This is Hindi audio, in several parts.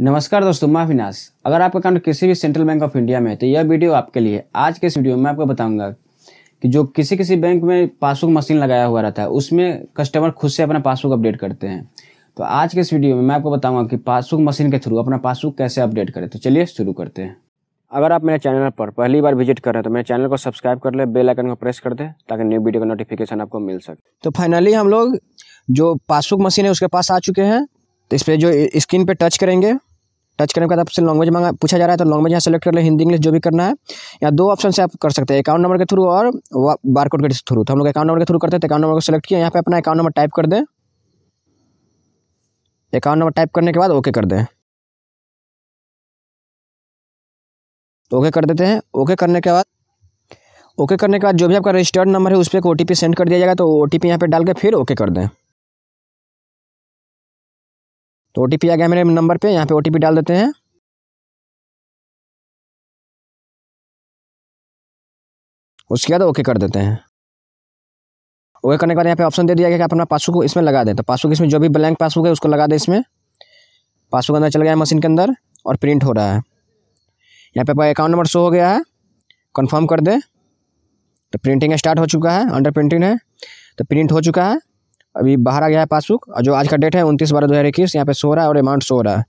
नमस्कार दोस्तों मैं अविनाश अगर आपका अकाउंट किसी भी सेंट्रल बैंक ऑफ इंडिया में है तो यह वीडियो आपके लिए आज के इस वीडियो में आपको बताऊंगा कि जो किसी किसी बैंक में पासबुक मशीन लगाया हुआ रहता है उसमें कस्टमर खुद से अपना पासबुक अपडेट करते हैं तो आज के इस वीडियो में मैं आपको बताऊंगा कि पासबुक मशीन के थ्रू अपना पासबुक कैसे अपडेट करें तो चलिए शुरू करते हैं अगर आप मेरे चैनल पर पहली बार विजिट कर रहे हैं तो मेरे चैनल को सब्सक्राइब कर ले बेल आइकन को प्रेस कर दे ताकि न्यू वीडियो का नोटिफिकेशन आपको मिल सके तो फाइनली हम लोग जो पासबुक मशीन है उसके पास आ चुके हैं तो इस पर जो स्क्रीन पे टच करेंगे टच करने के बाद आपसे लैंग्वेज मांगा पूछा जा रहा है तो लैंग्वेज यहाँ सेलेक्ट कर ले हिंदी इंग्लिश जो भी करना है या दो ऑप्शन से आप कर सकते हैं अकाउंट नंबर के थ्रू और कोड के थ्रू तो हम लोग अकाउंट नंबर के थ्रू करते हैं तो अकाउंट नंबर को सेलेक्ट किया यहाँ पे अपना अकाउंट नंबर टाइप कर दें अकाउंट नंबर टाइप करने के बाद ओके कर दें तो ओके कर देते हैं ओके करने के बाद ओके करने के बाद जो भी आपका रजिस्टर्ड नंबर है उस पर एक ओ सेंड कर दिया जाएगा तो ओ टी यहाँ पर डाल के फिर ओके कर दें तो ओ आ गया मेरे नंबर पर यहाँ पर ओ डाल देते हैं उसके बाद ओके कर देते हैं ओके करने के बाद यहाँ पे ऑप्शन दे दिया गया कि आप अपना पासबुक को इसमें लगा दें तो पासबुक इसमें जो भी ब्लैंक पासबुक है उसको लगा दें इसमें पासबुक अंदर चल गया है मशीन के अंदर और प्रिंट हो रहा है यहाँ पे आपका अकाउंट नंबर शो हो गया है कन्फर्म कर दे तो प्रिंटिंग स्टार्ट हो चुका है अंडर प्रिंटिंग है तो प्रिंट हो चुका है अभी बाहर आ गया है पासबुक और जो आज का डेट है उनतीस बारह दो हज़ार इक्कीस यहाँ पे सो रहा है और अमाउंट सो रहा है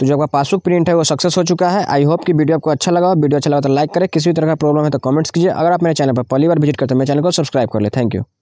तो जो आपका पासबुक प्रिंट है वो सक्सेस हो चुका है आई होप कि वीडियो आपको अच्छा लगा वीडियो अच्छा लगा तो लाइक करें किसी भी तरह का प्रॉब्लम है तो कमेंट्स कीजिए अगर आप मेरे चैनल पर पहली बार विजिट करते हैं मेरे चैनल को सब्सक्राइब कर ले थैंक यू